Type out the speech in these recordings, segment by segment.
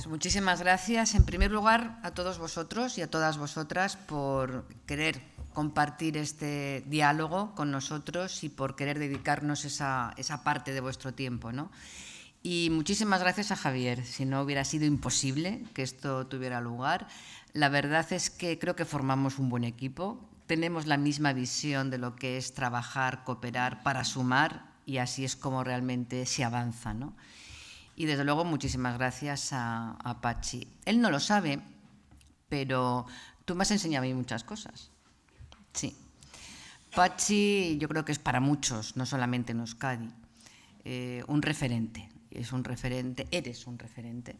Pues muchísimas gracias, en primer lugar, a todos vosotros y a todas vosotras por querer compartir este diálogo con nosotros y por querer dedicarnos esa, esa parte de vuestro tiempo. Y muchísimas gracias a Javier. Si no hubiera sido imposible que esto tuviera lugar, la verdad es que creo que formamos un buen equipo. Tenemos la misma visión de lo que es trabajar, cooperar para sumar y así es como realmente se avanza. Y desde luego muchísimas gracias a, Pachi. Él no lo sabe, pero tú me has enseñado muchas cosas. Sí. Pachi yo creo que es para muchos, no solamente en Euskadi, eh, un referente. Es un referente, eres un referente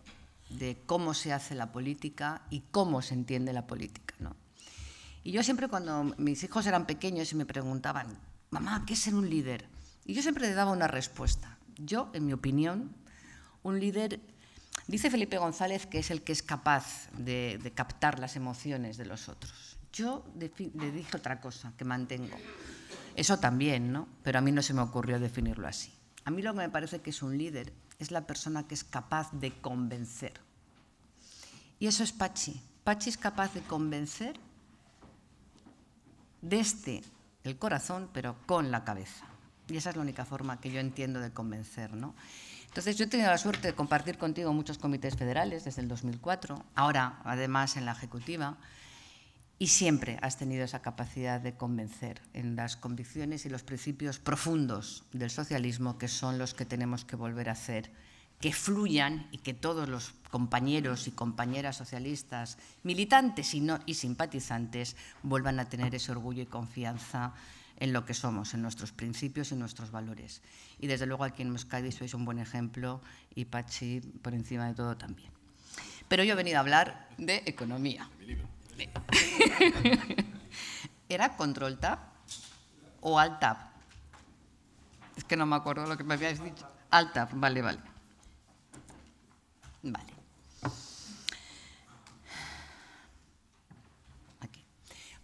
de cómo se hace la política y cómo se entiende la política. ¿no? Y yo siempre cuando mis hijos eran pequeños y me preguntaban, mamá, ¿qué es ser un líder? Y yo siempre le daba una respuesta. Yo, en mi opinión, un líder, dice Felipe González, que es el que es capaz de, captar las emociones de los otros. Yo le dije otra cosa que mantengo. Eso también, ¿no? Pero a mí no se me ocurrió definirlo así. A mí lo que me parece que es un líder es la persona que es capaz de convencer. Y eso es Pachi. Pachi es capaz de convencer desde el corazón, pero con la cabeza. Y esa es la única forma que yo entiendo de convencer, ¿no? Entonces, yo he tenido la suerte de compartir contigo muchos comités federales desde el 2004, ahora además en la Ejecutiva, y siempre has tenido esa capacidad de convencer en las convicciones y los principios profundos del socialismo, que son los que tenemos que volver a hacer, que fluyan y que todos los compañeros y compañeras socialistas, militantes y, y simpatizantes, vuelvan a tener ese orgullo y confianza en lo que somos, en nuestros principios y nuestros valores. Y desde luego aquí en Euskadi sois un buen ejemplo y Pachi por encima de todo también. Pero yo he venido a hablar de economía. ¿Era control tab o alt tab? Es que no me acuerdo lo que me habíais dicho. Alt tab, vale, vale. Vale.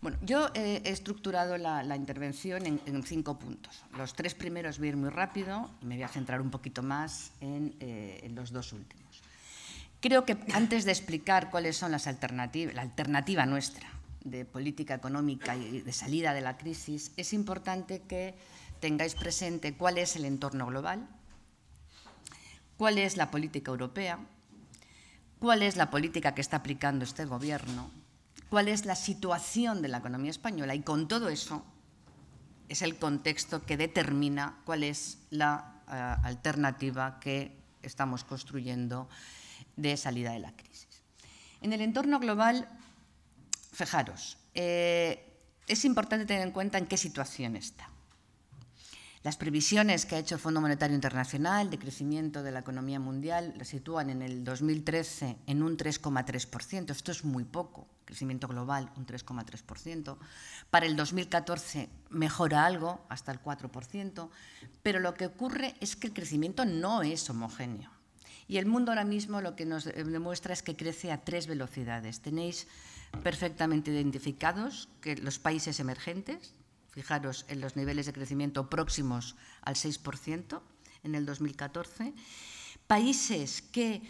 Bueno, yo he estructurado la, intervención en, cinco puntos. Los tres primeros voy a ir muy rápido y me voy a centrar un poquito más en, eh, en los dos últimos. Creo que antes de explicar cuáles son las alternativas, la alternativa nuestra de política económica y de salida de la crisis, es importante que tengáis presente cuál es el entorno global, cuál es la política europea, cuál es la política que está aplicando este gobierno, cuál es la situación de la economía española y con todo eso es el contexto que determina cuál es la eh, alternativa que estamos construyendo de salida de la crisis. En el entorno global, fijaros, eh, es importante tener en cuenta en qué situación está. Las previsiones que ha hecho el Fondo Monetario Internacional de crecimiento de la economía mundial la sitúan en el 2013 en un 3,3%. Esto es muy poco. Crecimiento global, un 3,3%. Para el 2014 mejora algo, hasta el 4%. Pero lo que ocurre es que el crecimiento no es homogéneo. Y el mundo ahora mismo lo que nos eh, demuestra es que crece a tres velocidades. Tenéis perfectamente identificados que los países emergentes, fijaros en los niveles de crecimiento próximos al 6% en el 2014, países que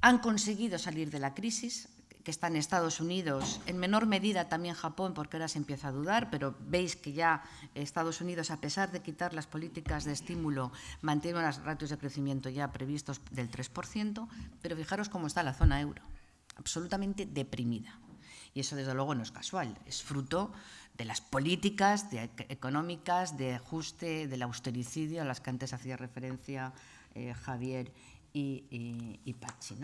han conseguido salir de la crisis, que están Estados Unidos, en menor medida también Japón, porque ahora se empieza a dudar, pero veis que ya Estados Unidos, a pesar de quitar las políticas de estímulo, mantiene los ratios de crecimiento ya previstos del 3%, pero fijaros cómo está la zona euro, absolutamente deprimida. Y eso, desde luego, no es casual, es fruto de las políticas e-, económicas de ajuste, del austericidio a las que antes hacía referencia eh, Javier y, Pachi.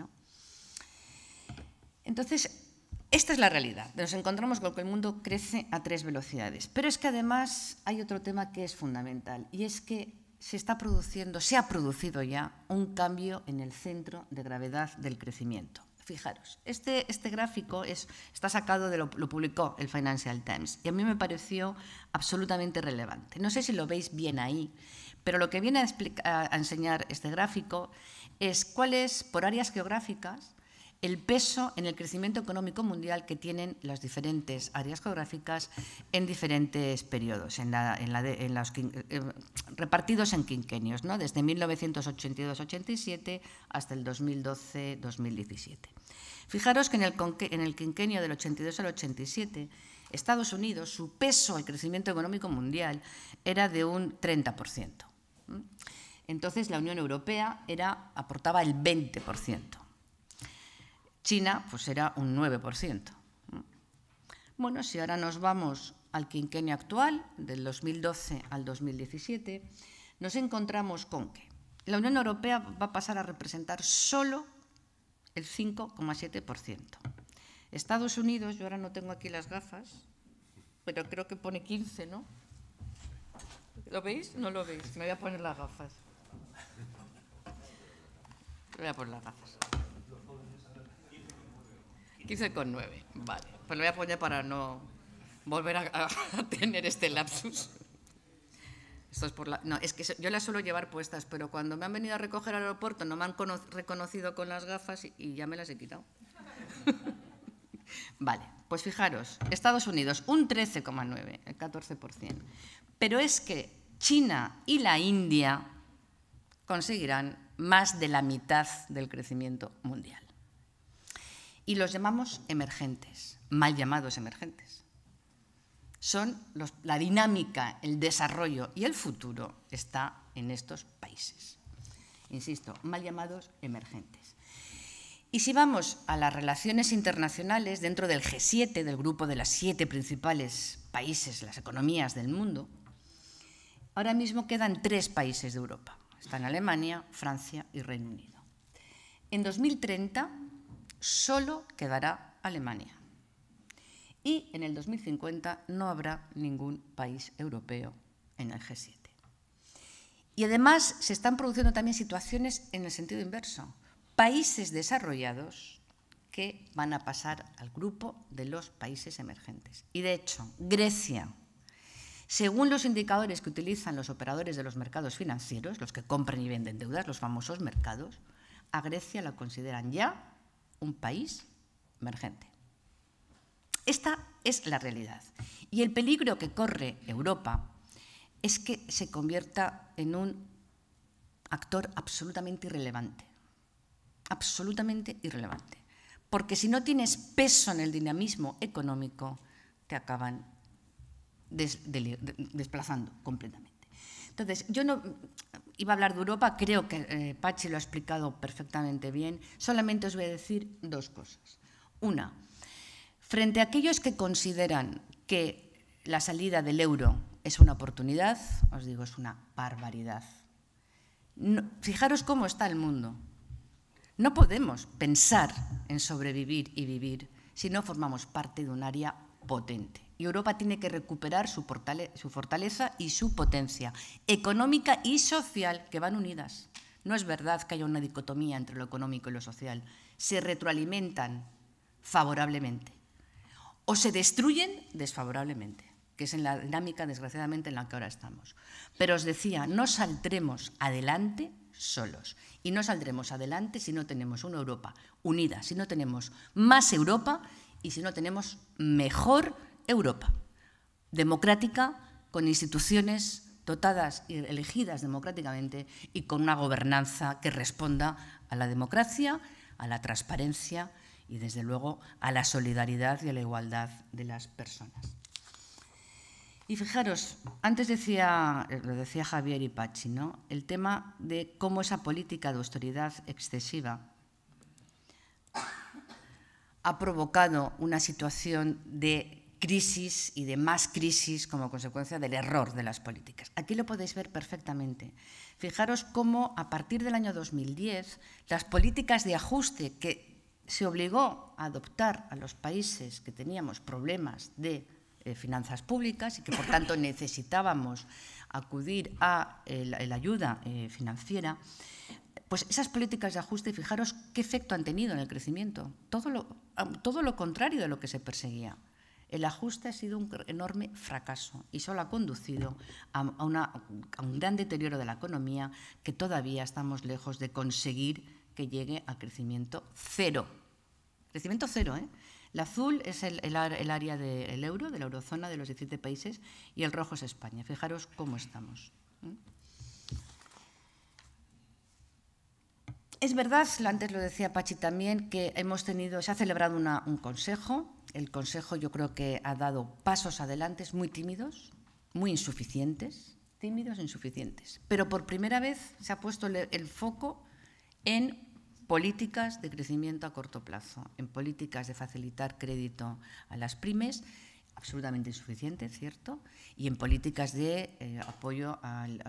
Entonces, esta es la realidad. Nos encontramos con que el mundo crece a tres velocidades. Pero es que además hay otro tema que es fundamental y es que se está produciendo, se ha producido ya un cambio en el centro de gravedad del crecimiento. Fijaros, este, este gráfico está sacado de lo, lo publicó el Financial Times y a mí me pareció absolutamente relevante. No sé si lo veis bien ahí, pero lo que viene a, a enseñar este gráfico es cuáles, por áreas geográficas, el peso en el crecimiento económico mundial que tienen las diferentes áreas geográficas en diferentes periodos, los, eh, repartidos en quinquenios, desde 1982-87 hasta el 2012-2017. Fijaros que en el, quinquenio del 82 al 87, Estados Unidos, su peso al crecimiento económico mundial era de un 30%. Entonces la Unión Europea aportaba el 20%. China pues era un 9%. Bueno, si ahora nos vamos al quinquenio actual, del 2012 al 2017, nos encontramos con que la Unión Europea va a pasar a representar solo el 5,7%. Estados Unidos, yo ahora no tengo aquí las gafas, pero creo que pone 15, ¿no? ¿Lo veis? No lo veis. Me voy a poner las gafas. Me voy a poner las gafas. 15,9. Vale. Pues lo voy a poner para no volver a, tener este lapsus. Esto es por la... No, es que yo las suelo llevar puestas, pero cuando me han venido a recoger al aeropuerto no me han reconocido con las gafas y ya me las he quitado. vale, pues fijaros, Estados Unidos un 13,9, el 14%. Pero es que China y la India conseguirán más de la mitad del crecimiento mundial y los llamamos emergentes, mal llamados emergentes. Son la dinámica, el desarrollo y el futuro está en estos países. Insisto, mal llamados emergentes. Y si vamos a las relaciones internacionales dentro del G7, del grupo de las siete principales países, las economías del mundo, ahora mismo quedan tres países de Europa. Están Alemania, Francia y Reino Unido. En 2030 Solo quedará Alemania. Y en el 2050 no habrá ningún país europeo en el G7. Y además se están produciendo también situaciones en el sentido inverso. Países desarrollados que van a pasar al grupo de los países emergentes. Y de hecho, Grecia, según los indicadores que utilizan los operadores de los mercados financieros, los que compran y venden deudas, los famosos mercados, a Grecia la consideran ya un país emergente. Esta es la realidad. Y el peligro que corre Europa es que se convierta en un actor absolutamente irrelevante. Absolutamente irrelevante. Porque si no tienes peso en el dinamismo económico, te acaban desplazando completamente. Entonces, yo no, iba a hablar de Europa, creo que eh, Pachi lo ha explicado perfectamente bien. Solamente os voy a decir dos cosas. Una, frente a aquellos que consideran que la salida del euro es una oportunidad, os digo, es una barbaridad. fijaros cómo está el mundo. No podemos pensar en sobrevivir y vivir si no formamos parte de un área potente y Europa tiene que recuperar su, fortaleza y su potencia económica y social, que van unidas. No es verdad que haya una dicotomía entre lo económico y lo social. Se retroalimentan favorablemente o se destruyen desfavorablemente, que es en la dinámica, desgraciadamente, en la que ahora estamos. Pero os decía, no saldremos adelante solos. Y no saldremos adelante si no tenemos una Europa unida, si no tenemos más Europa y si no tenemos mejor Europa, democrática, con instituciones dotadas y elegidas democráticamente y con una gobernanza que responda a la democracia, a la transparencia y, desde luego, a la solidaridad y a la igualdad de las personas. Y fijaros, antes decía, eh, lo decía Javier y Pachi, ¿no? el tema de cómo esa política de austeridad excesiva ha provocado una situación de crisis y de más crisis como consecuencia del error de las políticas. Aquí lo podéis ver perfectamente. Fijaros cómo a partir del año 2010 las políticas de ajuste que se obligó a adoptar a los países que teníamos problemas de eh, finanzas públicas y que por tanto necesitábamos acudir a eh, la, ayuda eh, financiera, pues esas políticas de ajuste, fijaros qué efecto han tenido en el crecimiento. todo lo contrario de lo que se perseguía. El ajuste ha sido un enorme fracaso y solo ha conducido a, un gran deterioro de la economía que todavía estamos lejos de conseguir que llegue a crecimiento cero. Crecimiento cero, ¿eh? El azul es el, área del euro, de la eurozona, de los 17 países, y el rojo es España. Fijaros cómo estamos. ¿eh? Es verdad, antes lo decía Pachi también, que hemos tenido, se ha celebrado un consejo. El consejo yo creo que ha dado pasos adelante muy tímidos, muy insuficientes, tímidos e insuficientes. Pero por primera vez se ha puesto el foco en políticas de crecimiento a corto plazo, en políticas de facilitar crédito a las pymes, absolutamente insuficientes, ¿cierto? Y en políticas de eh, apoyo al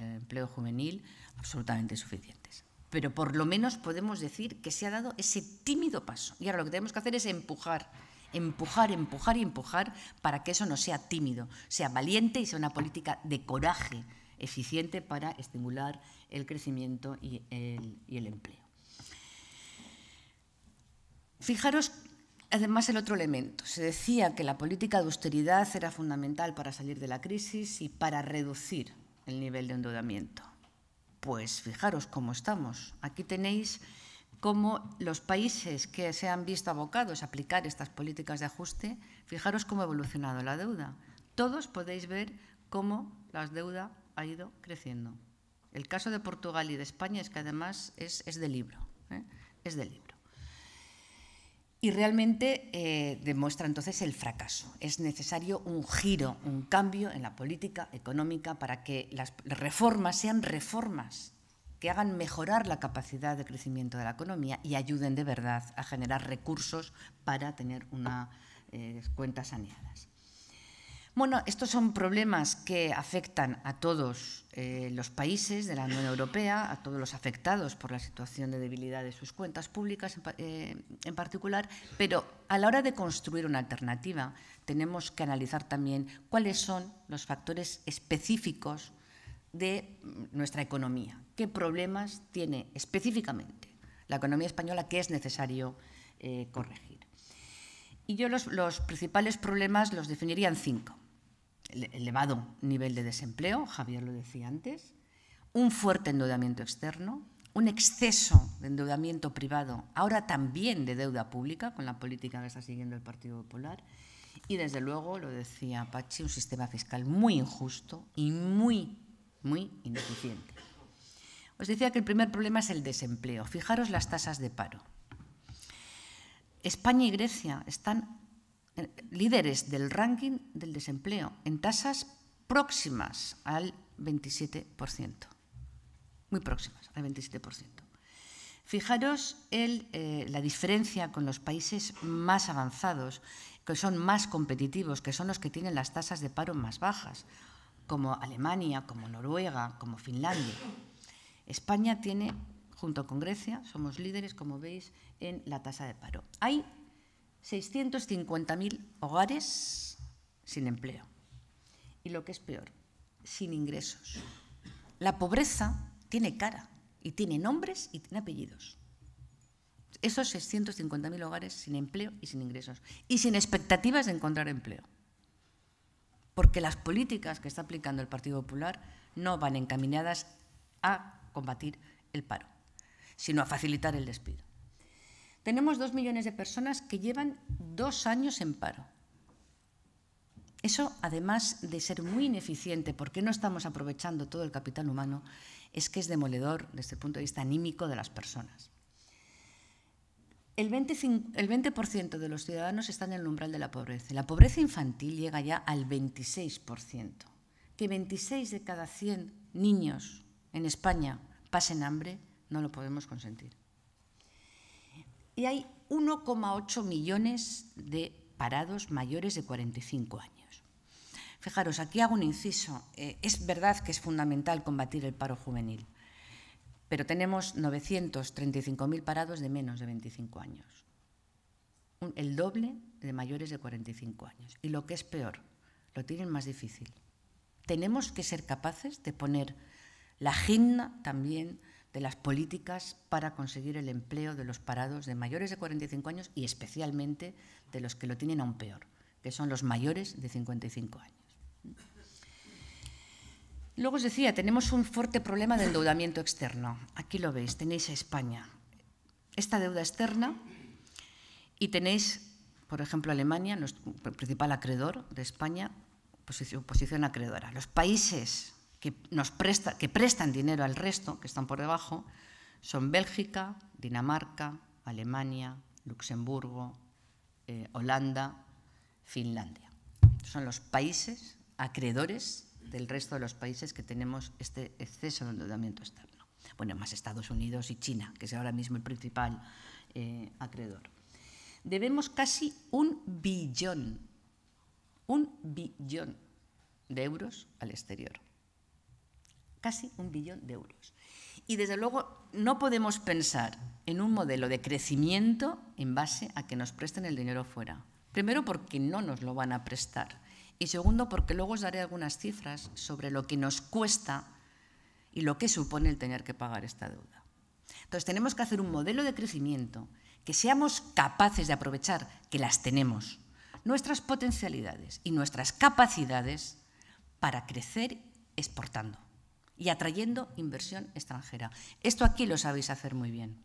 empleo juvenil, absolutamente insuficientes pero por lo menos podemos decir que se ha dado ese tímido paso. Y ahora lo que tenemos que hacer es empujar, empujar, empujar y empujar para que eso no sea tímido, sea valiente y sea una política de coraje eficiente para estimular el crecimiento y el, empleo. Fijaros Además, el otro elemento. Se decía que la política de austeridad era fundamental para salir de la crisis y para reducir el nivel de endeudamiento. Pues fijaros cómo estamos. Aquí tenéis cómo los países que se han visto abocados a aplicar estas políticas de ajuste, fijaros cómo ha evolucionado la deuda. Todos podéis ver cómo la deuda ha ido creciendo. El caso de Portugal y de España es que además es, de libro. Es de libro. ¿eh? Y realmente eh, demuestra entonces el fracaso. Es necesario un giro, un cambio en la política económica para que las reformas sean reformas que hagan mejorar la capacidad de crecimiento de la economía y ayuden de verdad a generar recursos para tener unas eh, cuentas saneadas. Bueno, estos son problemas que afectan a todos eh, los países de la Unión Europea, a todos los afectados por la situación de debilidad de sus cuentas públicas en, eh, particular, pero a la hora de construir una alternativa tenemos que analizar también cuáles son los factores específicos de mm, nuestra economía, qué problemas tiene específicamente la economía española que es necesario eh, corregir. Y yo los, los, principales problemas los definiría en cinco elevado nivel de desempleo, Javier lo decía antes, un fuerte endeudamiento externo, un exceso de endeudamiento privado, ahora también de deuda pública, con la política que está siguiendo el Partido Popular, y desde luego, lo decía Pachi, un sistema fiscal muy injusto y muy, muy ineficiente. Os decía que el primer problema es el desempleo. Fijaros las tasas de paro. España y Grecia están líderes del ranking del desempleo en tasas próximas al 27%, muy próximas al 27%. Fijaros el, eh, la diferencia con los países más avanzados, que son más competitivos, que son los que tienen las tasas de paro más bajas, como Alemania, como Noruega, como Finlandia. España tiene, junto con Grecia, somos líderes, como veis, en la tasa de paro. Hay 650.000 hogares sin empleo. Y lo que es peor, sin ingresos. La pobreza tiene cara y tiene nombres y tiene apellidos. Esos 650.000 hogares sin empleo y sin ingresos. Y sin expectativas de encontrar empleo. Porque las políticas que está aplicando el Partido Popular no van encaminadas a combatir el paro, sino a facilitar el despido. Tenemos dos millones de personas que llevan dos años en paro. Eso, además de ser muy ineficiente, porque no estamos aprovechando todo el capital humano, es que es demoledor desde el punto de vista anímico de las personas. El 20%, el 20 de los ciudadanos están en el umbral de la pobreza. La pobreza infantil llega ya al 26%. Que 26 de cada 100 niños en España pasen hambre no lo podemos consentir y hay 1,8 millones de parados mayores de 45 años. Fijaros, aquí hago un inciso. Eh, es verdad que es fundamental combatir el paro juvenil, pero tenemos 935.000 parados de menos de 25 años, el doble de mayores de 45 años. Y lo que es peor, lo tienen más difícil. Tenemos que ser capaces de poner la gimna también de las políticas para conseguir el empleo de los parados de mayores de 45 años y especialmente de los que lo tienen aún peor, que son los mayores de 55 años. Luego os decía, tenemos un fuerte problema de endeudamiento externo. Aquí lo veis, tenéis a España. Esta deuda externa y tenéis, por ejemplo, Alemania, nuestro principal acreedor de España, posición, posición acreedora. Los países que, nos presta, que prestan dinero al resto, que están por debajo, son Bélgica, Dinamarca, Alemania, Luxemburgo, eh, Holanda, Finlandia. Son los países acreedores del resto de los países que tenemos este exceso de endeudamiento externo. Bueno, más Estados Unidos y China, que es ahora mismo el principal eh, acreedor. Debemos casi un billón, un billón de euros al exterior casi un billón de euros. Y desde luego no podemos pensar en un modelo de crecimiento en base a que nos presten el dinero fuera. Primero porque no nos lo van a prestar y segundo porque luego os daré algunas cifras sobre lo que nos cuesta y lo que supone el tener que pagar esta deuda. Entonces tenemos que hacer un modelo de crecimiento que seamos capaces de aprovechar, que las tenemos, nuestras potencialidades y nuestras capacidades para crecer exportando y atrayendo inversión extranjera. Esto aquí lo sabéis hacer muy bien.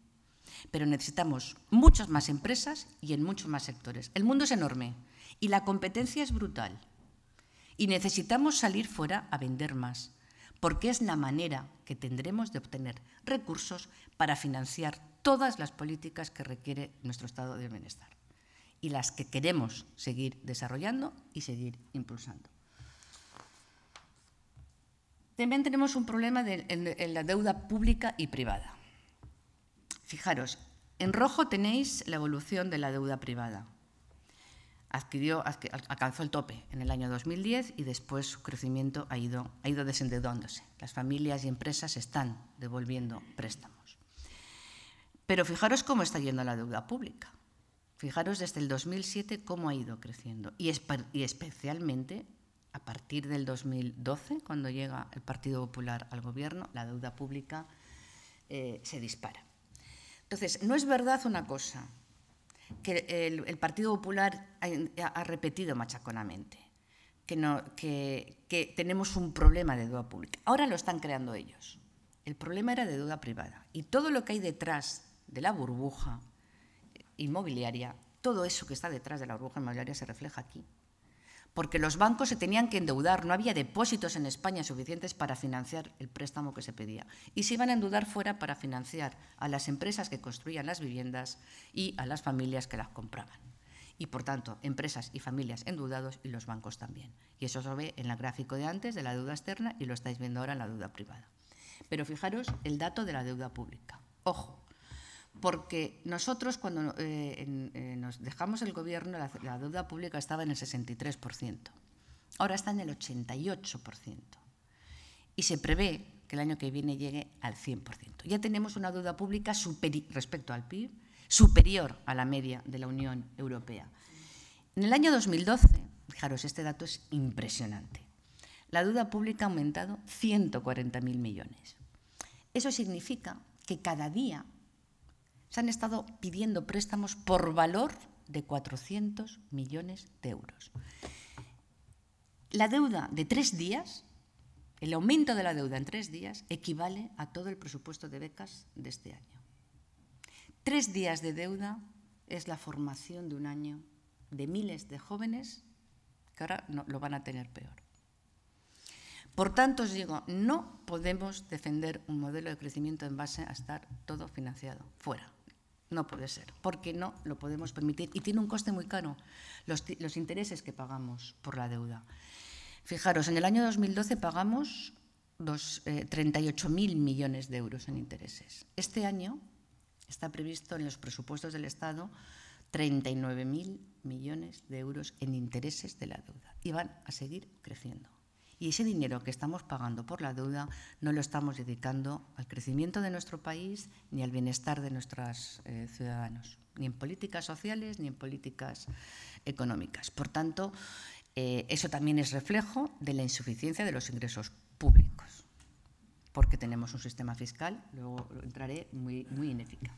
Pero necesitamos muchas más empresas y en muchos más sectores. El mundo es enorme y la competencia es brutal. Y necesitamos salir fuera a vender más, porque es la manera que tendremos de obtener recursos para financiar todas las políticas que requiere nuestro estado de bienestar y las que queremos seguir desarrollando y seguir impulsando. También tenemos un problema en, la deuda pública y privada. Fijaros, en rojo tenéis la evolución de la deuda privada. Adquirió, alcanzó el tope en el año 2010 y después su crecimiento ha ido, ha desendeudándose. Las familias y empresas están devolviendo préstamos. Pero fijaros cómo está yendo la deuda pública. Fijaros desde el 2007 cómo ha ido creciendo y especialmente a partir del 2012, cuando llega el Partido Popular al gobierno, la deuda pública eh, se dispara. Entonces, no es verdad una cosa que el, Partido Popular ha, repetido machaconamente, que, que tenemos un problema de deuda pública. Ahora lo están creando ellos. El problema era de deuda privada. Y todo lo que hay detrás de la burbuja inmobiliaria, todo eso que está detrás de la burbuja inmobiliaria se refleja aquí, porque los bancos se tenían que endeudar, no había depósitos en España suficientes para financiar el préstamo que se pedía. Y se iban a endeudar fuera para financiar a las empresas que construían las viviendas y a las familias que las compraban. Y por tanto, empresas y familias endeudados y los bancos también. Y eso se ve en el gráfico de antes de la deuda externa y lo estáis viendo ahora en la deuda privada. Pero fijaros el dato de la deuda pública. Ojo, porque nosotros cuando eh, eh, nos dejamos el gobierno la, la, deuda pública estaba en el 63%, ahora está en el 88% y se prevé que el año que viene llegue al 100%. Ya tenemos una deuda pública respecto al PIB superior a la media de la Unión Europea. En el año 2012, fijaros, este dato es impresionante, la deuda pública ha aumentado 140.000 millones. Eso significa que cada día se han estado pidiendo préstamos por valor de 400 millones de euros. La deuda de tres días, el aumento de la deuda en tres días, equivale a todo el presupuesto de becas de este año. Tres días de deuda es la formación de un año de miles de jóvenes que ahora lo van a tener peor. Por tanto, os digo, no podemos defender un modelo de crecimiento en base a estar todo financiado. Fuera. No puede ser, porque no lo podemos permitir y tiene un coste muy caro, los, intereses que pagamos por la deuda. Fijaros, en el año 2012 pagamos 38.000 eh, millones de euros en intereses. Este año está previsto en los presupuestos del Estado 39.000 millones de euros en intereses de la deuda y van a seguir creciendo. Y ese dinero que estamos pagando por la deuda no lo estamos dedicando al crecimiento de nuestro país ni al bienestar de nuestros eh, ciudadanos, ni en políticas sociales ni en políticas económicas. Por tanto, eh, eso también es reflejo de la insuficiencia de los ingresos públicos, porque tenemos un sistema fiscal, luego entraré, muy, ineficaz.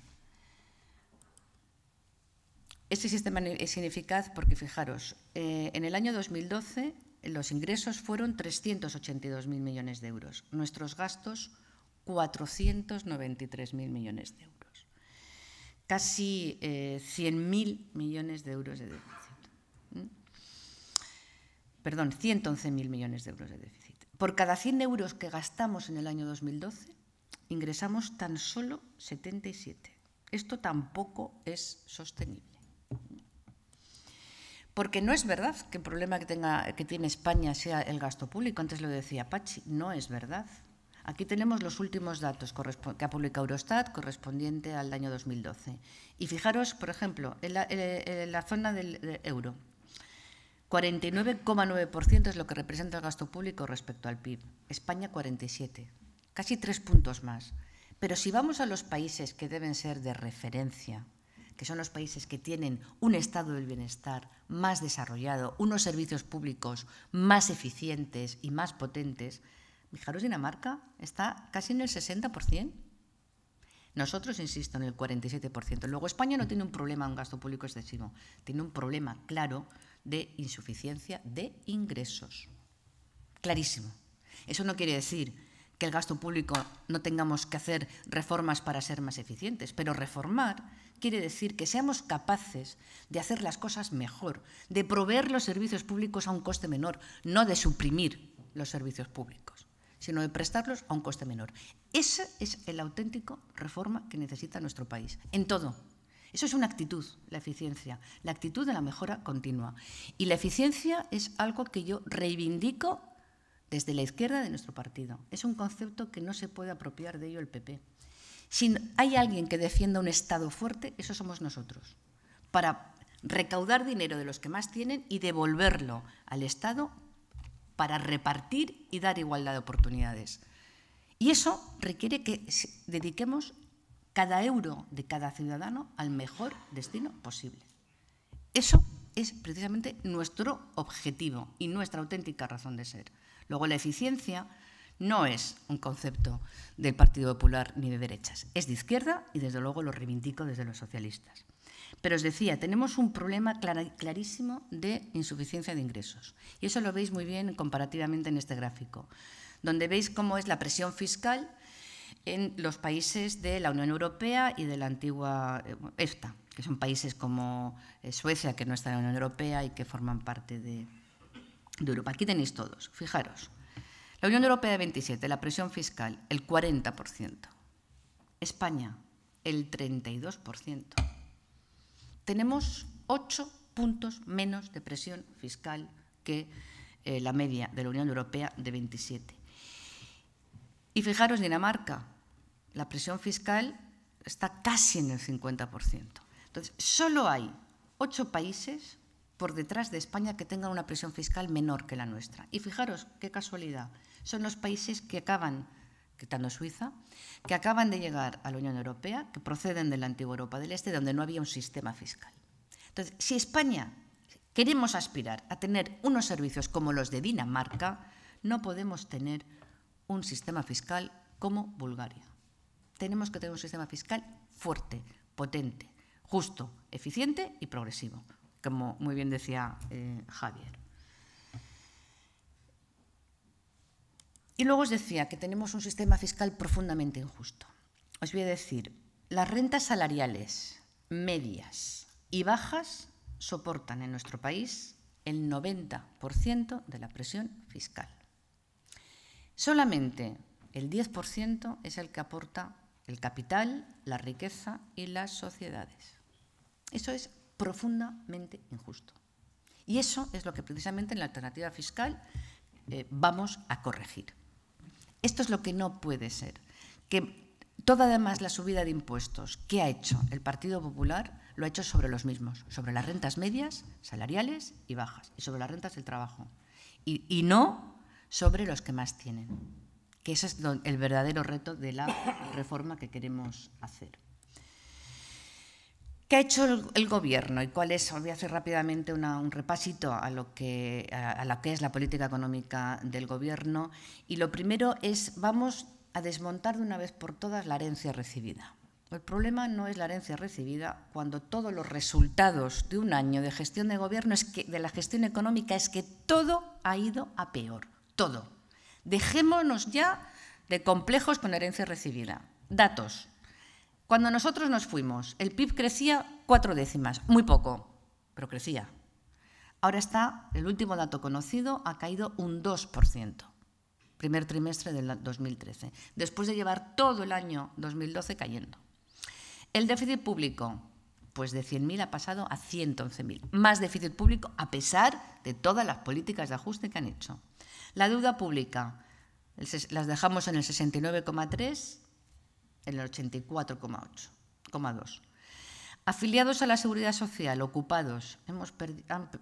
Este sistema es ineficaz porque, fijaros, eh, en el año 2012 los ingresos fueron 382.000 millones de euros, nuestros gastos 493.000 millones de euros, casi 100.000 eh, millones de euros de déficit. Perdón, 111.000 millones de euros de déficit. Por cada 100 euros que gastamos en el año 2012, ingresamos tan solo 77. Esto tampoco es sostenible. Porque no es verdad que el problema que, tenga, que tiene España sea el gasto público. Antes lo decía Pachi, no es verdad. Aquí tenemos los últimos datos que ha publicado Eurostat correspondiente al año 2012. Y fijaros, por ejemplo, la, en la zona del euro. 49,9% es lo que representa el gasto público respecto al PIB. España 47, casi tres puntos más. Pero si vamos a los países que deben ser de referencia que son los países que tienen un estado del bienestar más desarrollado, unos servicios públicos más eficientes y más potentes, fijaros, Dinamarca está casi en el 60%. Nosotros, insisto, en el 47%. Luego, España no tiene un problema, un gasto público excesivo, tiene un problema claro de insuficiencia de ingresos. Clarísimo. Eso no quiere decir que el gasto público no tengamos que hacer reformas para ser más eficientes, pero reformar quiere decir que seamos capaces de hacer las cosas mejor, de proveer los servicios públicos a un coste menor, no de suprimir los servicios públicos, sino de prestarlos a un coste menor. Ese es el auténtico reforma que necesita nuestro país, en todo. Eso es una actitud, la eficiencia, la actitud de la mejora continua. Y la eficiencia es algo que yo reivindico desde la izquierda de nuestro partido. Es un concepto que no se puede apropiar de ello el PP. Si hay alguien que defienda un Estado fuerte, eso somos nosotros, para recaudar dinero de los que más tienen y devolverlo al Estado para repartir y dar igualdad de oportunidades. Y eso requiere que dediquemos cada euro de cada ciudadano al mejor destino posible. Eso es precisamente nuestro objetivo y nuestra auténtica razón de ser. Luego la eficiencia no es un concepto del Partido Popular ni de derechas, es de izquierda y desde luego lo reivindico desde los socialistas. Pero os decía, tenemos un problema clarísimo de insuficiencia de ingresos y eso lo veis muy bien comparativamente en este gráfico, donde veis cómo es la presión fiscal en los países de la Unión Europea y de la antigua eh, EFTA, que son países como eh, Suecia, que no está en la Unión Europea y que forman parte de, de Europa. Aquí tenéis todos, fijaros. La Unión Europea de 27, la presión fiscal, el 40%. España, el 32%. Tenemos ocho puntos menos de presión fiscal que eh, la media de la Unión Europea de 27. Y fijaros, Dinamarca, la presión fiscal está casi en el 50%. Entonces, solo hay ocho países por detrás de España que tengan una presión fiscal menor que la nuestra. Y fijaros qué casualidad, son los países que acaban, quitando Suiza, que acaban de llegar a la Unión Europea, que proceden de la antigua Europa del Este, donde no había un sistema fiscal. Entonces, si España queremos aspirar a tener unos servicios como los de Dinamarca, no podemos tener un sistema fiscal como Bulgaria. Tenemos que tener un sistema fiscal fuerte, potente, justo, eficiente y progresivo, como muy bien decía eh, Javier. Y luego os decía que tenemos un sistema fiscal profundamente injusto. Os voy a decir, las rentas salariales medias y bajas soportan en nuestro país el 90% de la presión fiscal. Solamente el 10% es el que aporta el capital, la riqueza y las sociedades. Eso es profundamente injusto. Y eso es lo que precisamente en la alternativa fiscal eh, vamos a corregir. Esto es lo que no puede ser. Que toda además la subida de impuestos que ha hecho el Partido Popular lo ha hecho sobre los mismos, sobre las rentas medias, salariales y bajas, y sobre las rentas del trabajo. Y, y no sobre los que más tienen, que ese es el verdadero reto de la reforma que queremos hacer. ¿Qué ha hecho el, gobierno y cuál es? Voy a hacer rápidamente un repasito a lo, que, que es la política económica del gobierno. Y lo primero es, vamos a desmontar de una vez por todas la herencia recibida. El problema no es la herencia recibida cuando todos los resultados de un año de gestión de gobierno, es que, de la gestión económica, es que todo ha ido a peor. Todo. Dejémonos ya de complejos con herencia recibida. Datos. Cuando nosotros nos fuimos, el PIB crecía cuatro décimas, muy poco, pero crecía. Ahora está, el último dato conocido, ha caído un 2%, primer trimestre del 2013, después de llevar todo el año 2012 cayendo. El déficit público, pues de 100.000 ha pasado a 111.000. Más déficit público a pesar de todas las políticas de ajuste que han hecho. La deuda pública, las dejamos en el 69,3 en el 84,2. Afiliados a la Seguridad Social, ocupados, hemos,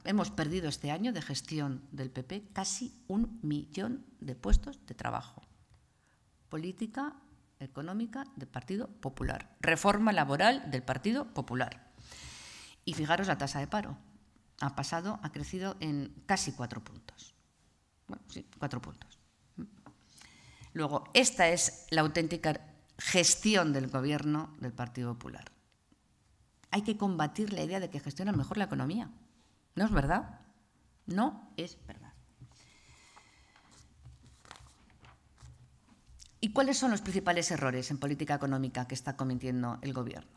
hemos perdido este año de gestión del PP casi un millón de puestos de trabajo. Política económica del Partido Popular, reforma laboral del Partido Popular. Y fijaros la tasa de paro. Ha pasado, ha crecido en casi cuatro puntos. Bueno, sí, cuatro puntos. Luego, esta es la auténtica gestión del gobierno del Partido Popular. Hay que combatir la idea de que gestiona mejor la economía. No es verdad. No es verdad. ¿Y cuáles son los principales errores en política económica que está cometiendo el gobierno?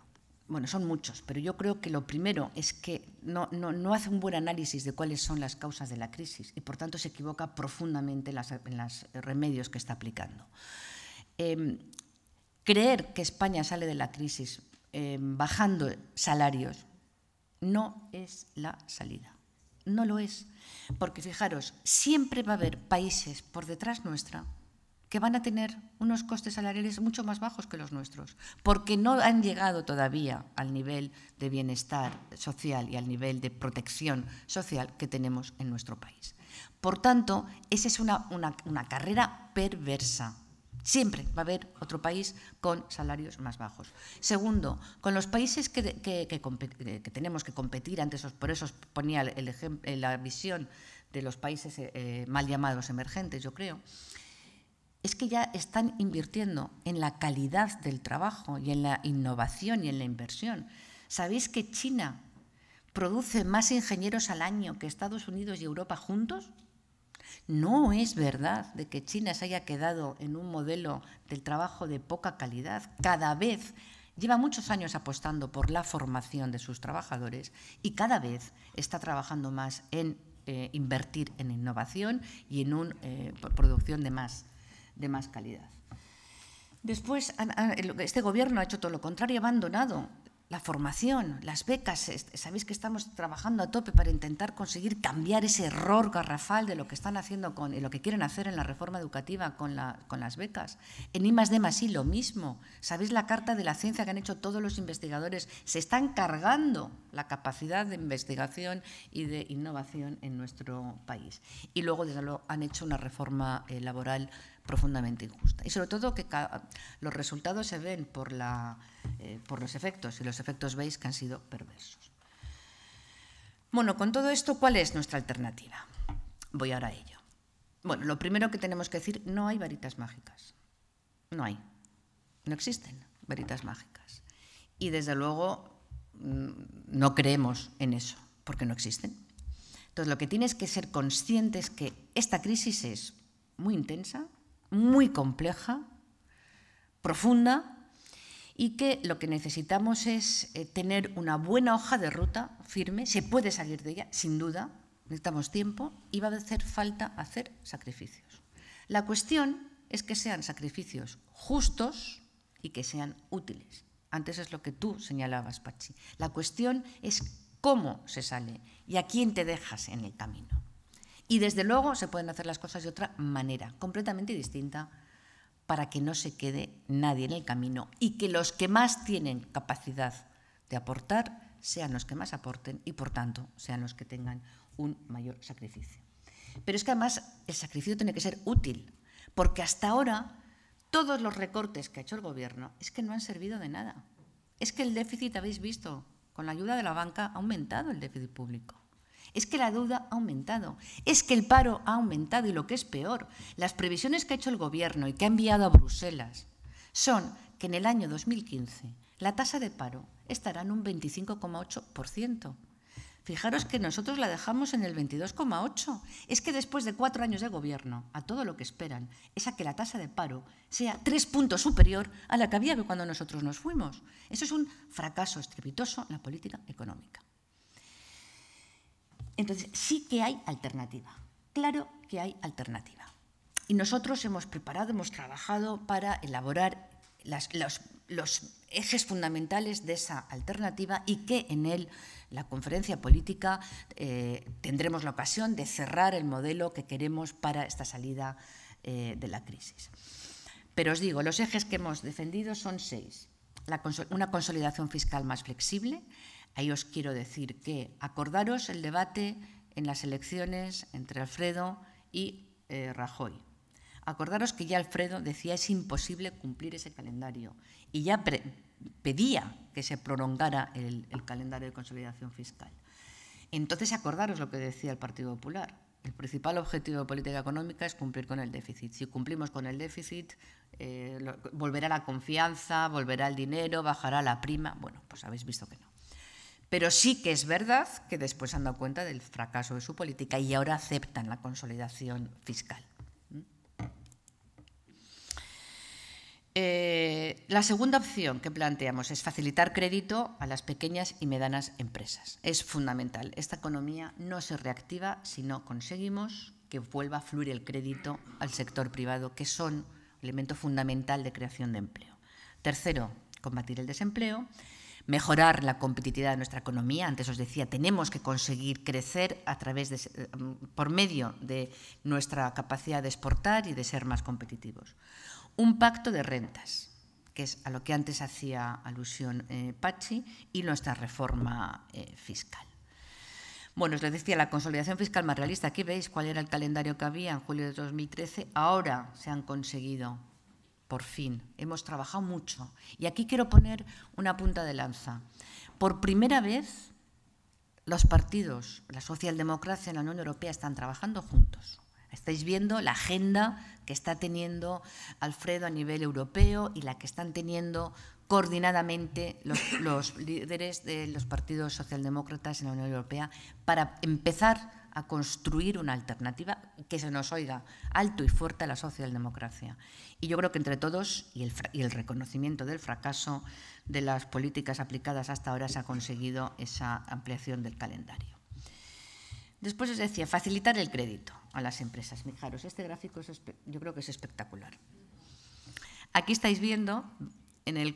Bueno, son muchos, pero yo creo que lo primero es que no, no, no hace un buen análisis de cuáles son las causas de la crisis y por tanto se equivoca profundamente en los remedios que está aplicando. Em, creer que España sale de la crisis eh, bajando salarios no es la salida. No lo es. Porque fijaros, siempre va a haber países por detrás nuestra que van a tener unos costes salariales mucho más bajos que los nuestros, porque no han llegado todavía al nivel de bienestar social y al nivel de protección social que tenemos en nuestro país. Por tanto, esa es una carrera perversa, Siempre va a haber otro país con salarios más bajos. Segundo, con los países que, eh, tenemos que competir antes, por eso os ponía eh, la visión de los países eh, mal llamados emergentes, yo creo, es que ya están invirtiendo en la calidad del trabajo y en la innovación y en la inversión. ¿Sabéis que China produce más ingenieros al año que Estados Unidos y Europa juntos? No es verdad de que China se haya quedado en un modelo del trabajo de poca calidad. Cada vez lleva muchos años apostando por la formación de sus trabajadores y cada vez está trabajando más en eh, invertir en innovación y en una eh, producción de más, de más calidad. Después, este gobierno ha hecho todo lo contrario, ha abandonado la formación, las becas. Sabéis que estamos trabajando a tope para intentar conseguir cambiar ese error garrafal de lo que están haciendo con, y lo que quieren hacer en la reforma educativa con, las becas. En I más lo mismo. Sabéis la carta de la ciencia que han hecho todos los investigadores. Se están cargando la capacidad de investigación y de innovación en nuestro país. Y luego, desde luego, han hecho una reforma eh, laboral profundamente injusta. Y sobre todo que los resultados se ven eh, por, los efectos, y los efectos veis que han sido perversos. Bueno, con todo esto, ¿cuál es nuestra alternativa? Voy ahora a ello. Bueno, lo primero que tenemos que decir, no hay varitas mágicas. No hay. No existen varitas mágicas. Y desde luego mm, no creemos en eso, porque no existen. Entonces, lo que tienes que ser consciente es que esta crisis es muy intensa, muy compleja, profunda, y que lo que necesitamos es eh, tener una buena hoja de ruta firme, se puede salir de ella, sin duda, necesitamos tiempo y va a hacer falta hacer sacrificios. La cuestión es que sean sacrificios justos y que sean útiles. Antes es lo que tú señalabas, Pachi. La cuestión es cómo se sale y a quién te dejas en el camino. Y desde luego se pueden hacer las cosas de otra manera, completamente distinta, para que no se quede nadie en el camino y que los que más tienen capacidad de aportar sean los que más aporten y, por tanto, sean los que tengan un mayor sacrificio. Pero es que además el sacrificio tiene que ser útil, porque hasta ahora todos los recortes que ha hecho el Gobierno es que no han servido de nada. Es que el déficit, habéis visto, con la ayuda de la banca ha aumentado el déficit público. Es que la deuda ha aumentado, es que el paro ha aumentado y lo que es peor, las previsiones que ha hecho el Gobierno y que ha enviado a Bruselas son que en el año 2015 la tasa de paro estará en un 25,8%. Fijaros que nosotros la dejamos en el 22,8. Es que después de cuatro años de gobierno, a todo lo que esperan, es a que la tasa de paro sea tres puntos superior a la que había cuando nosotros nos fuimos. Eso es un fracaso estrepitoso en la política económica. Entonces, sí que hay alternativa. Claro que hay alternativa. Y nosotros hemos preparado, hemos trabajado para elaborar los, ejes fundamentales de esa alternativa y que en él la conferencia política eh, tendremos la ocasión de cerrar el modelo que queremos para esta salida eh, de la crisis. Pero os digo, los ejes que hemos defendido son seis. una consolidación fiscal más flexible, Ahí os quiero decir que acordaros el debate en las elecciones entre Alfredo y eh, Rajoy. Acordaros que ya Alfredo decía es imposible cumplir ese calendario y ya pedía que se prolongara el, calendario de consolidación fiscal. Entonces acordaros lo que decía el Partido Popular. El principal objetivo de política económica es cumplir con el déficit. Si cumplimos con el déficit, eh, volverá la confianza, volverá el dinero, bajará la prima. Bueno, pues habéis visto que no. Pero sí que es verdad que después han dado cuenta del fracaso de su política y ahora aceptan la consolidación fiscal. Eh, la segunda opción que planteamos es facilitar crédito a las pequeñas y medianas empresas. Es fundamental. Esta economía no se reactiva si no conseguimos que vuelva a fluir el crédito al sector privado, que son elemento fundamental de creación de empleo. Tercero, combatir el desempleo mejorar la competitividad de nuestra economía. Antes os decía, tenemos que conseguir crecer a través de, mm, por medio de nuestra capacidad de exportar y de ser más competitivos. Un pacto de rentas, que es a lo que antes hacía alusión eh, Pachi, y nuestra reforma eh, fiscal. Bueno, os decía, la consolidación fiscal más realista, aquí veis cuál era el calendario que había en julio de 2013, ahora se han conseguido por fin. Hemos trabajado mucho. Y aquí quiero poner una punta de lanza. Por primera vez, los partidos, la socialdemocracia en la Unión Europea están trabajando juntos. Estáis viendo la agenda que está teniendo Alfredo a nivel europeo y la que están teniendo coordinadamente los, líderes de los partidos socialdemócratas en la Unión Europea para empezar a construir una alternativa que se nos oiga alto y fuerte a la socialdemocracia. Y yo creo que entre todos, y el, reconocimiento del fracaso de las políticas aplicadas hasta ahora, se ha conseguido esa ampliación del calendario. Después os decía, facilitar el crédito a las empresas. Fijaros, este gráfico es, yo creo que es espectacular. Aquí estáis viendo en el,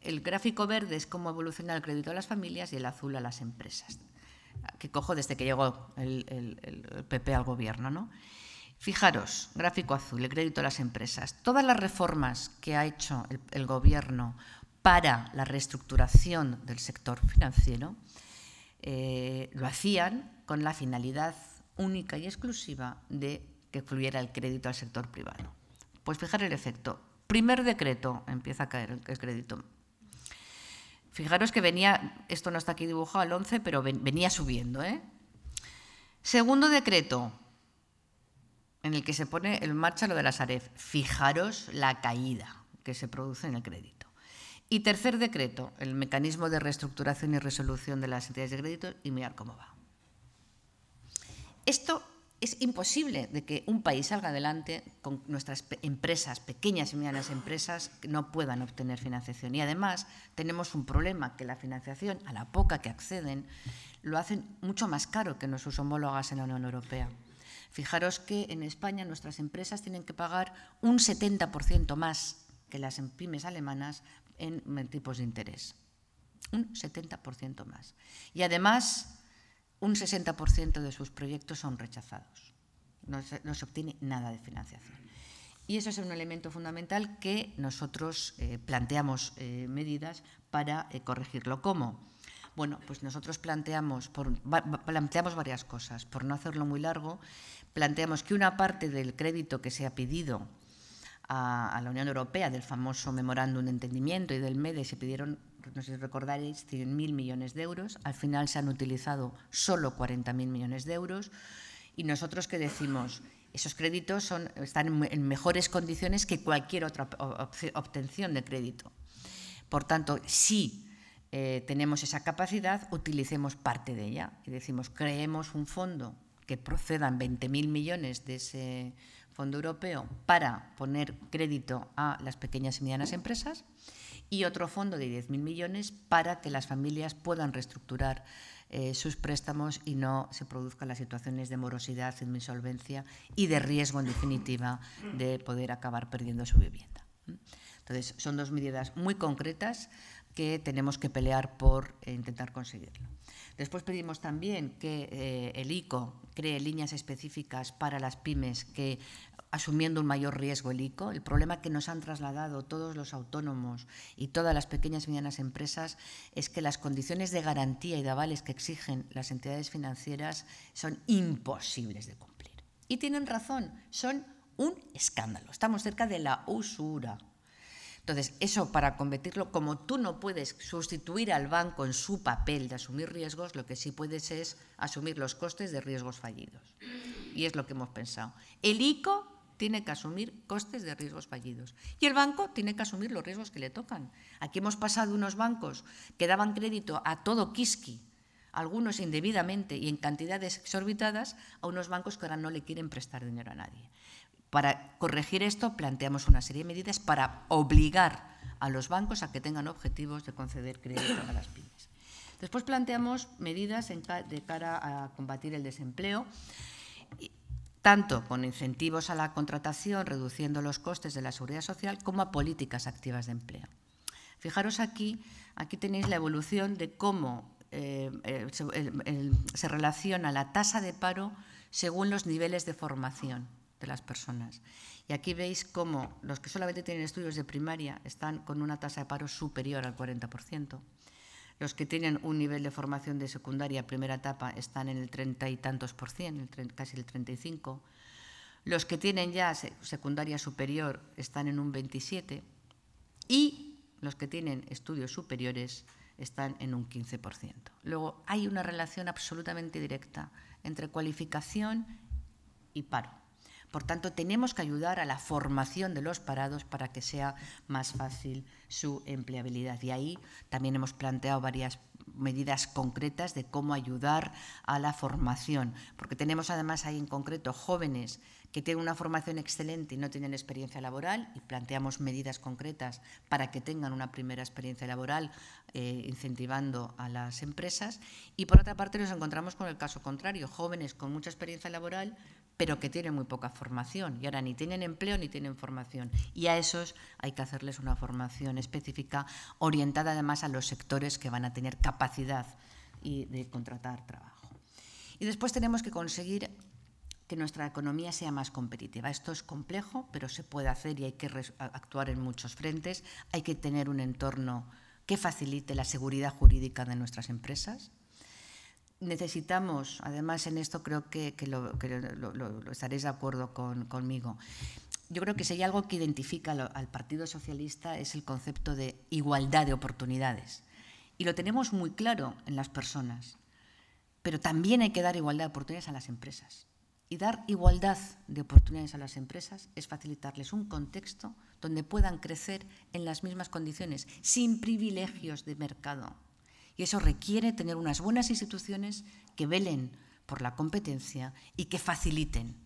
el gráfico verde es cómo evoluciona el crédito a las familias y el azul a las empresas que cojo desde que llegó el, PP al gobierno. ¿no? Fijaros, gráfico azul, el crédito a las empresas. Todas las reformas que ha hecho el, gobierno para la reestructuración del sector financiero eh, lo hacían con la finalidad única y exclusiva de que fluyera el crédito al sector privado. Pues fijar el efecto. Primer decreto, empieza a caer el crédito Fijaros que venía, esto no está aquí dibujado al 11, pero venía subiendo. ¿eh? Segundo decreto, en el que se pone en marcha lo de la Saref. Fijaros la caída que se produce en el crédito. Y tercer decreto, el mecanismo de reestructuración y resolución de las entidades de crédito y mirar cómo va. Esto es imposible de que un país salga adelante con nuestras empresas, pequeñas y medianas empresas, que no puedan obtener financiación. Y además tenemos un problema, que la financiación, a la poca que acceden, lo hacen mucho más caro que nuestros homólogas en la Unión Europea. Fijaros que en España nuestras empresas tienen que pagar un 70% más que las pymes alemanas en tipos de interés. Un 70% más. Y además un 60% de sus proyectos son rechazados. No se, obtiene nada de financiación. Y eso es un elemento fundamental que nosotros eh, planteamos eh, medidas para eh, corregirlo. ¿Cómo? Bueno, pues nosotros planteamos, planteamos varias cosas. Por no hacerlo muy largo, planteamos que una parte del crédito que se ha pedido a, a la Unión Europea, del famoso memorándum de entendimiento y del MEDE, se pidieron no sé si recordaréis, 100.000 millones de euros. Al final se han utilizado solo 40.000 millones de euros. Y nosotros que decimos, esos créditos están en mejores condiciones que cualquier otra obtención de crédito. Por tanto, si eh, tenemos esa capacidad, utilicemos parte de ella. Y decimos, creemos un fondo que procedan 20.000 millones de ese fondo europeo para poner crédito a las pequeñas y medianas empresas y otro fondo de 10.000 millones para que las familias puedan reestructurar eh, sus préstamos y no se produzcan las situaciones de morosidad, de insolvencia y de riesgo, en definitiva, de poder acabar perdiendo su vivienda. Entonces, son dos medidas muy concretas que tenemos que pelear por eh, intentar conseguirlo. Después pedimos también que eh, el ICO cree líneas específicas para las pymes que asumiendo un mayor riesgo el ICO. El problema que nos han trasladado todos los autónomos y todas las pequeñas y medianas empresas es que las condiciones de garantía y de avales que exigen las entidades financieras son imposibles de cumplir. Y tienen razón, son un escándalo. Estamos cerca de la usura. Entonces, eso para convertirlo, como tú no puedes sustituir al banco en su papel de asumir riesgos, lo que sí puedes es asumir los costes de riesgos fallidos. Y es lo que hemos pensado. El ICO tiene que asumir costes de riesgos fallidos. Y el banco tiene que asumir los riesgos que le tocan. Aquí hemos pasado unos bancos que daban crédito a todo Kiski, algunos indebidamente y en cantidades exorbitadas, a unos bancos que ahora no le quieren prestar dinero a nadie. Para corregir esto, planteamos una serie de medidas para obligar a los bancos a que tengan objetivos de conceder crédito a las pymes. Después planteamos medidas de cara a combatir el desempleo tanto con incentivos a la contratación, reduciendo los costes de la seguridad social, como a políticas activas de empleo. Fijaros aquí, aquí tenéis la evolución de cómo eh, eh, se, se, relaciona la tasa de paro según los niveles de formación de las personas. Y aquí veis cómo los que solamente tienen estudios de primaria están con una tasa de paro superior al 40%. Los que tienen un nivel de formación de secundaria primera etapa están en el treinta y tantos por ciento, el treinta y cinco. Los que tienen ya secundaria superior están en un veintisiete y los que tienen estudios superiores están en un ciento. Luego, hay una relación absolutamente directa entre cualificación y paro. Por tanto, tenemos que ayudar a la formación de los parados para que sea más fácil su empleabilidad. Y ahí también hemos planteado varias medidas concretas de cómo ayudar a la formación, porque tenemos además ahí en concreto jóvenes que tienen una formación excelente y no tienen experiencia laboral y planteamos medidas concretas para que tengan una primera experiencia laboral eh, incentivando a las empresas y por otra parte nos encontramos con el caso contrario, jóvenes con mucha experiencia laboral pero que tienen muy poca formación y ahora ni tienen empleo ni tienen formación. Y a esos hay que hacerles una formación específica orientada además a los sectores que van a tener capacidad de contratar trabajo. Y después tenemos que conseguir que nuestra economía sea más competitiva. Esto es complejo, pero se puede hacer y hay que actuar en muchos frentes. Hay que tener un entorno que facilite la seguridad jurídica de nuestras empresas, necesitamos, además en esto creo que, lo, estaréis de acuerdo conmigo, yo creo que si hay algo que identifica al Partido Socialista es el concepto de igualdad de oportunidades. Y lo tenemos muy claro en las personas, pero también hay que dar igualdad de oportunidades a las empresas. Y dar igualdad de oportunidades a las empresas es facilitarles un contexto donde puedan crecer en las mismas condiciones, sin privilegios de mercado y eso requiere tener unas buenas instituciones que velen por la competencia y que faciliten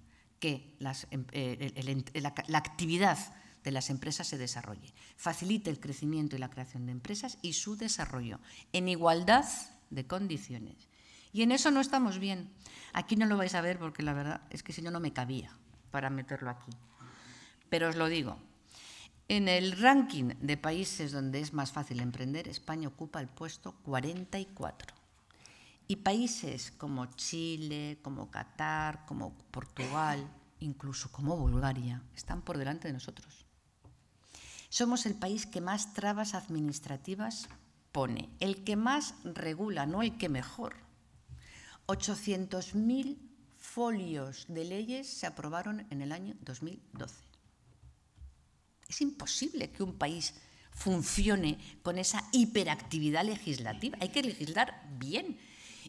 que em, eh, la, actividad de las empresas se desarrolle. Facilite el crecimiento y la creación de empresas y su desarrollo en igualdad de condiciones. Y en eso no estamos bien. Aquí no lo vais a ver porque la verdad es que si no, no me cabía para meterlo aquí. Pero os lo digo, en el ranking de países donde es más fácil emprender, España ocupa el puesto 44. Y países como Chile, como Qatar, como Portugal, incluso como Bulgaria, están por delante de nosotros. Somos el país que más trabas administrativas pone, el que más regula, no el que mejor. 800.000 folios de leyes se aprobaron en el año 2012. Es imposible que un país funcione con esa hiperactividad legislativa. Hay que legislar bien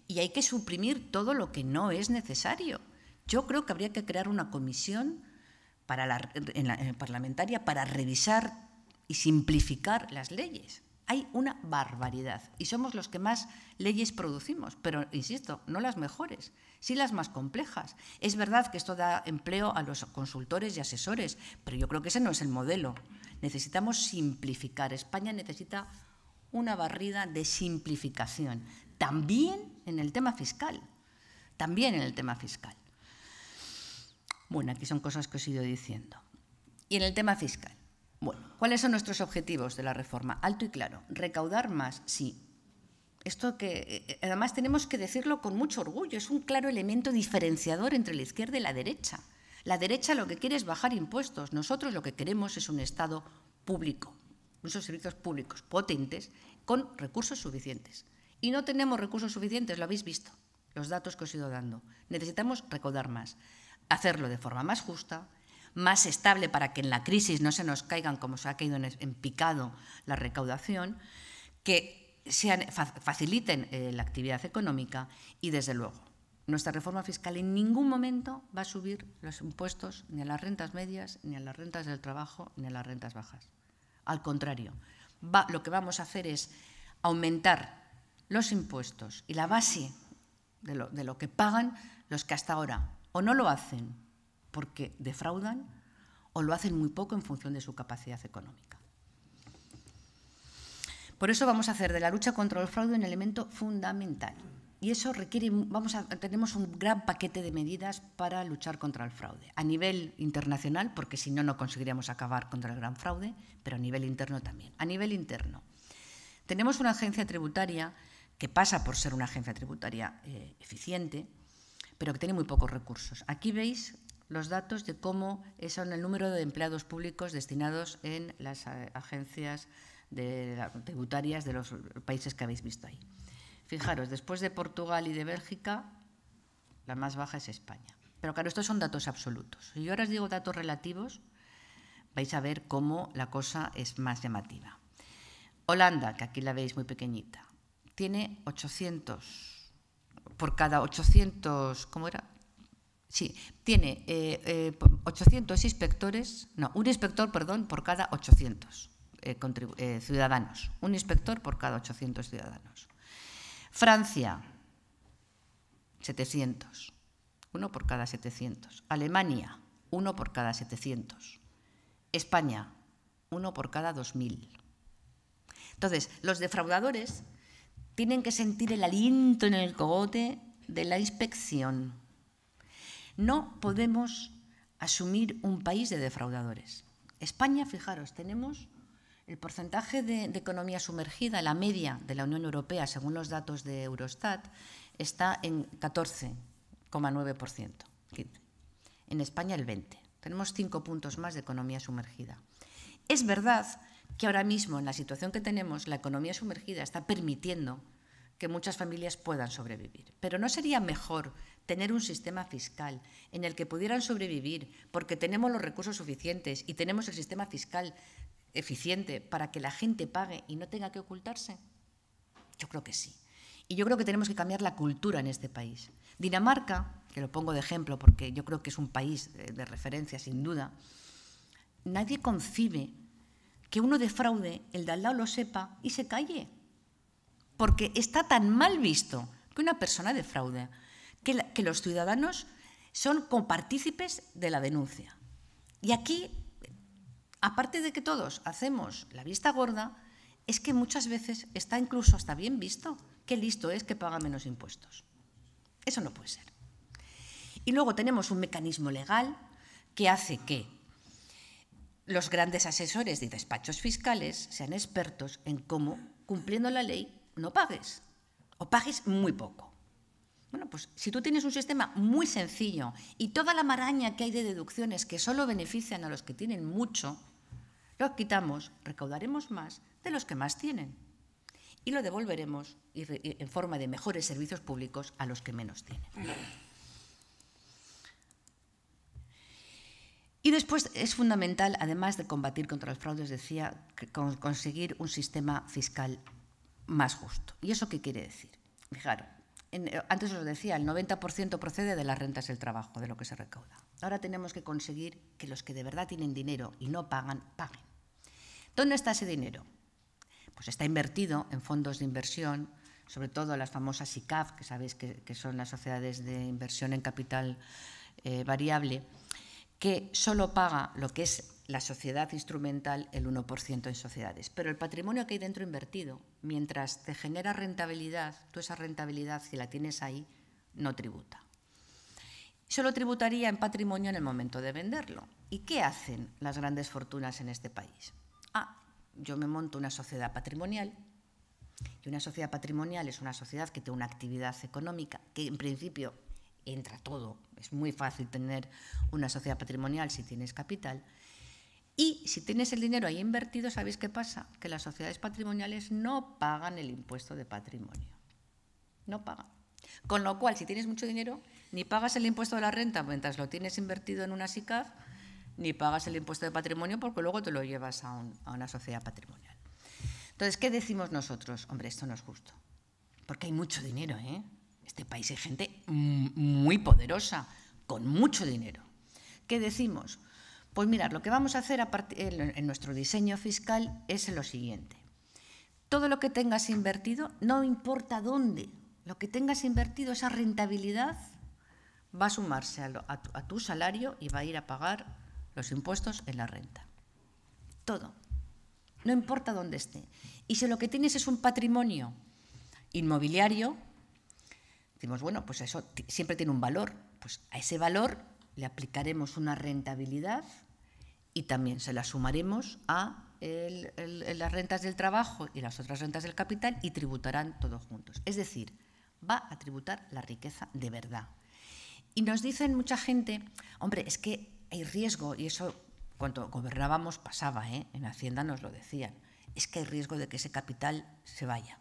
y hay que suprimir todo lo que no es necesario. Yo creo que habría que crear una comisión para parlamentaria para revisar y simplificar las leyes. Hay una barbaridad y somos los que más leyes producimos, pero insisto, no las mejores, sí las más complejas. Es verdad que esto da empleo a los consultores y asesores, pero yo creo que ese no es el modelo. Necesitamos simplificar. España necesita una barrida de simplificación, también en el tema fiscal, también en el tema fiscal. Bueno, aquí son cosas que os he ido diciendo. Y en el tema fiscal, bueno, ¿cuáles son nuestros objetivos de la reforma? Alto y claro, recaudar más, sí. Esto que eh, eh, además tenemos que decirlo con mucho orgullo, es un claro elemento diferenciador entre la izquierda y la derecha. La derecha lo que quiere es bajar impuestos, nosotros lo que queremos es un Estado público, unos servicios públicos potentes con recursos suficientes. Y no tenemos recursos suficientes, lo habéis visto, los datos que os he ido dando. Necesitamos recaudar más, hacerlo de forma más justa, más estable para que en la crisis no se nos caigan, como se ha caído en, picado, la recaudación, que faciliten eh, la actividad económica y, desde luego, nuestra reforma fiscal en ningún momento va a subir los impuestos ni a las rentas medias, ni a las rentas del trabajo, ni a las rentas bajas. Al contrario, lo que vamos a hacer es aumentar los impuestos y la base de lo que pagan los que hasta ahora o no lo hacen porque defraudan o lo hacen muy poco en función de su capacidad económica. Por eso vamos a hacer de la lucha contra el fraude un elemento fundamental. Y eso requiere, vamos a, tenemos un gran paquete de medidas para luchar contra el fraude. A nivel internacional, porque si no, no conseguiríamos acabar contra el gran fraude, pero a nivel interno también. A nivel interno, tenemos una agencia tributaria que pasa por ser una agencia tributaria eh, eficiente, pero que tiene muy pocos recursos. Aquí veis los datos de cómo son el número de empleados públicos destinados en las eh, agencias tributarias de los países que habéis visto ahí. Fijaros, después de Portugal y de Bélgica, la más baja es España. Pero claro, estos son datos absolutos. Si yo ahora os digo datos relativos, vais a ver cómo la cosa es más llamativa. Holanda, que aquí la veis muy pequeñita, tiene 800 por cada 800, ¿cómo era? Sí, tiene 800 eh, eh, inspectores, no, un inspector, perdón, por cada 800 eh, ciudadanos, un inspector por cada 800 ciudadanos. Francia, 700, uno por cada 700. Alemania, uno por cada 700. España, uno por cada 2.000. Entonces, los defraudadores tienen que sentir el aliento en el cogote de la inspección no podemos asumir un país de defraudadores. España, fijaros, tenemos el porcentaje de, economía sumergida, la media de la Unión Europea, según los datos de Eurostat, está en 14,9%. En España el 20%. Tenemos cinco puntos más de economía sumergida. Es verdad que ahora mismo, en la situación que tenemos, la economía sumergida está permitiendo que muchas familias puedan sobrevivir. Pero ¿no sería mejor tener un sistema fiscal en el que pudieran sobrevivir, porque tenemos los recursos suficientes y tenemos el sistema fiscal eficiente para que la gente pague y no tenga que ocultarse? Yo creo que sí. Y yo creo que tenemos que cambiar la cultura en este país. Dinamarca, que lo pongo de ejemplo porque yo creo que es un país eh, de, referencia sin duda, nadie concibe que uno defraude, el de al lado lo sepa y se calle. Porque está tan mal visto que una persona defraude que, los ciudadanos son compartícipes de la denuncia. Y aquí, aparte de que todos hacemos la vista gorda, es que muchas veces está incluso hasta bien visto que listo es que paga menos impuestos. Eso no puede ser. Y luego tenemos un mecanismo legal que hace que los grandes asesores de despachos fiscales sean expertos en cómo, cumpliendo la ley, no pagues o pagues muy poco. Bueno, pues si tú tienes un sistema muy sencillo y toda la maraña que hay de deducciones que solo benefician a los que tienen mucho, lo quitamos, recaudaremos más de los que más tienen y lo devolveremos en forma de mejores servicios públicos a los que menos tienen. Y después es fundamental, además de combatir contra los fraudes, decía, conseguir un sistema fiscal más justo. ¿Y eso qué quiere decir? Fijaros, eh, antes os decía, el 90% procede de las rentas del trabajo, de lo que se recauda. Ahora tenemos que conseguir que los que de verdad tienen dinero y no pagan, paguen. ¿Dónde está ese dinero? Pues está invertido en fondos de inversión, sobre todo las famosas ICAF, que sabéis que, son las sociedades de inversión en capital eh, variable, que solo paga lo que es la sociedad instrumental el 1% en sociedades. Pero el patrimonio que hay dentro invertido, mientras te genera rentabilidad, tú esa rentabilidad, si la tienes ahí, no tributa. Solo tributaría en patrimonio en el momento de venderlo. ¿Y qué hacen las grandes fortunas en este país? Ah, yo me monto una sociedad patrimonial. Y una sociedad patrimonial es una sociedad que tiene una actividad económica, que en principio entra todo. Es muy fácil tener una sociedad patrimonial si tienes capital y si tienes el dinero ahí invertido, ¿sabéis qué pasa? Que las sociedades patrimoniales no pagan el impuesto de patrimonio. No pagan. Con lo cual, si tienes mucho dinero, ni pagas el impuesto de la renta mientras lo tienes invertido en una SICAF, ni pagas el impuesto de patrimonio porque luego te lo llevas a, una sociedad patrimonial. Entonces, ¿qué decimos nosotros? Hombre, esto no es justo. Porque hay mucho dinero, ¿eh? En este país hay gente muy poderosa, con mucho dinero. ¿Qué decimos? Pues mirar, lo que vamos a hacer en nuestro diseño fiscal es lo siguiente. Todo lo que tengas invertido, no importa dónde, lo que tengas invertido, esa rentabilidad va a sumarse a, a tu salario y va a ir a pagar los impuestos en la renta. Todo. No importa dónde esté. Y si lo que tienes es un patrimonio inmobiliario, decimos, bueno, pues eso siempre tiene un valor. Pues a ese valor le aplicaremos una rentabilidad y también se la sumaremos a las rentas del trabajo y las otras rentas del capital y tributarán todos juntos. Es decir, va a tributar la riqueza de verdad. Y nos dicen mucha gente, hombre, es que hay riesgo, y eso cuando gobernábamos pasaba, ¿eh? en Hacienda nos lo decían, es que hay riesgo de que ese capital se vaya.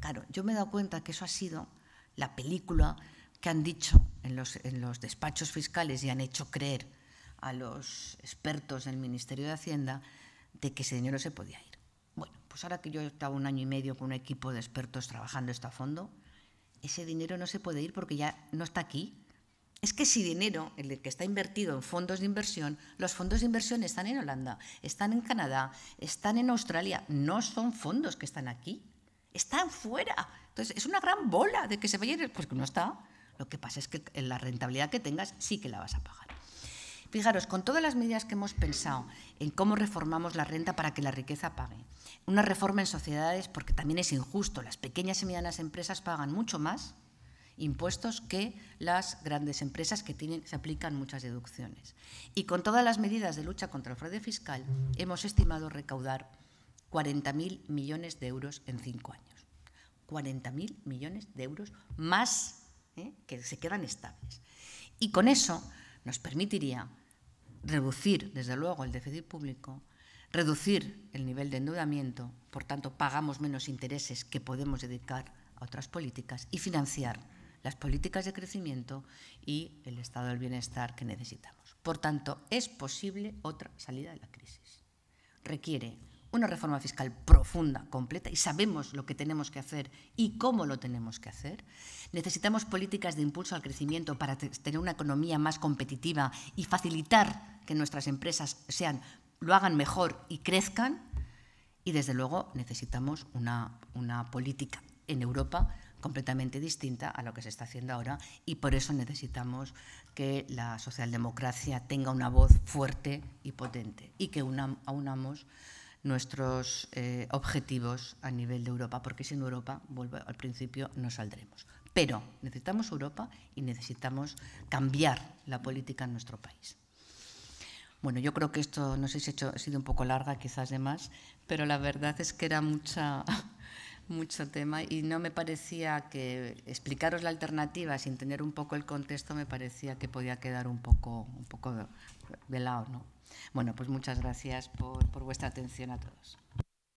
Claro, yo me he dado cuenta que eso ha sido la película que han dicho en los, despachos fiscales y han hecho creer a los expertos del Ministerio de Hacienda de que ese dinero se podía ir. Bueno, pues ahora que yo estaba un año y medio con un equipo de expertos trabajando esto a fondo, ese dinero no se puede ir porque ya no está aquí. Es que si dinero, el que está invertido en fondos de inversión, los fondos de inversión están en Holanda, están en Canadá, están en Australia, no son fondos que están aquí, están fuera. Entonces, es una gran bola de que se vaya, porque pues no está. Lo que pasa es que eh, la rentabilidad que tengas sí que la vas a pagar. Fijaros, con todas las medidas que hemos pensado en cómo reformamos la renta para que la riqueza pague, una reforma en sociedades, porque también es injusto, las pequeñas y medianas empresas pagan mucho más impuestos que las grandes empresas que tienen, se aplican muchas deducciones. Y con todas las medidas de lucha contra el fraude fiscal, hemos estimado recaudar 40.000 millones de euros en cinco años. 40.000 millones de euros más ¿eh? que se quedan estables. Y con eso nos permitiría reducir, desde luego, el déficit público, reducir el nivel de endeudamiento, por tanto, pagamos menos intereses que podemos dedicar a otras políticas y financiar las políticas de crecimiento y el estado del bienestar que necesitamos. Por tanto, es posible otra salida de la crisis. Requiere una reforma fiscal profunda, completa, y sabemos lo que tenemos que hacer y cómo lo tenemos que hacer. Necesitamos políticas de impulso al crecimiento para tener una economía más competitiva y facilitar que nuestras empresas sean, lo hagan mejor y crezcan. Y desde luego necesitamos una, una política en Europa completamente distinta a lo que se está haciendo ahora y por eso necesitamos que la socialdemocracia tenga una voz fuerte y potente y que una, aunamos nuestros eh, objetivos a nivel de Europa, porque sin Europa, vuelvo al principio, no saldremos. Pero necesitamos Europa y necesitamos cambiar la política en nuestro país. Bueno, yo creo que esto, no sé si he hecho, ha sido un poco larga, quizás de más, pero la verdad es que era mucha, mucho tema y no me parecía que explicaros la alternativa sin tener un poco el contexto me parecía que podía quedar un poco, un poco de lado, ¿no? Bueno, pues muchas gracias por, por vuestra atención a todos.